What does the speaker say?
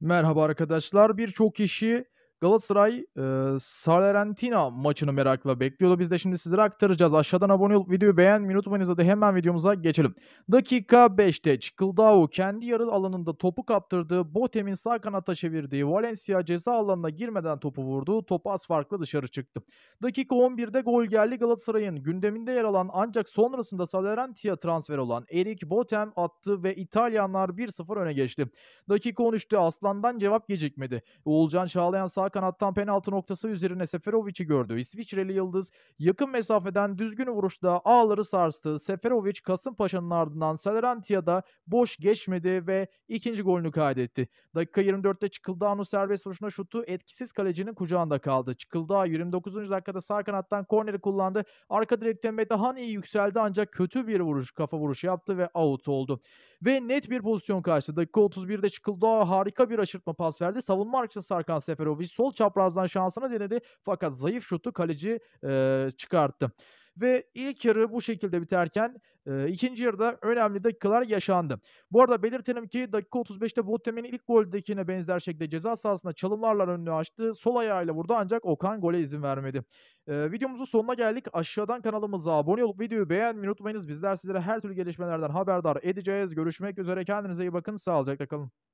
Merhaba arkadaşlar. Birçok kişi Galatasaray e, Salernitina maçını merakla bekliyordu. Biz de şimdi sizlere aktaracağız. Aşağıdan abone olup videoyu beğenmeyi unutmayınız. Hadi hemen videomuza geçelim. Dakika 5'te Çıkıldao kendi yarı alanında topu kaptırdığı Botem'in sağ kanata çevirdiği Valencia ceza alanına girmeden topu vurdu. Top az farklı dışarı çıktı. Dakika 11'de gol geldi Galatasaray'ın gündeminde yer alan ancak sonrasında Salernitina transfer olan Erik Botem attı ve İtalyanlar 1-0 öne geçti. Dakika 13'te Aslan'dan cevap gecikmedi. Oğulcan Çağlayan sağ kanattan penaltı noktası üzerine Seferovic'i gördü. İsviçreli Yıldız yakın mesafeden düzgün vuruşta ağları sarstı. Seferovic Kasımpaşa'nın ardından Salerantiya'da boş geçmedi ve ikinci golünü kaydetti. Dakika 24'te Çıkıldağ'ın serbest vuruşuna şutu etkisiz kalecinin kucağında kaldı. Çıkıldağ 29. dakikada sağ kanattan korneri kullandı. Arka direkten Metehan iyi yükseldi ancak kötü bir vuruş kafa vuruşu yaptı ve out oldu. Ve net bir pozisyon kaçtı. Dakika 31'de Çıkıldağ harika bir aşırtma pas verdi. Savunma arkasına sarkan Seferovic sol çaprazdan şansına denedi fakat zayıf şutu kaleci e, çıkarttı. Ve ilk yarı bu şekilde biterken e, ikinci yarıda önemli dakikalar yaşandı. Bu arada belirtelim ki dakika 35'te Botemin ilk goldekine benzer şekilde ceza sahasında çalımlarla önünü açtı. Sol ayağıyla vurdu ancak Okan gole izin vermedi. E, videomuzun sonuna geldik. Aşağıdan kanalımıza abone olup videoyu beğenmeyi unutmayınız. Bizler sizlere her türlü gelişmelerden haberdar edeceğiz. Görüşmek üzere. Kendinize iyi bakın. Sağlıcakla kalın.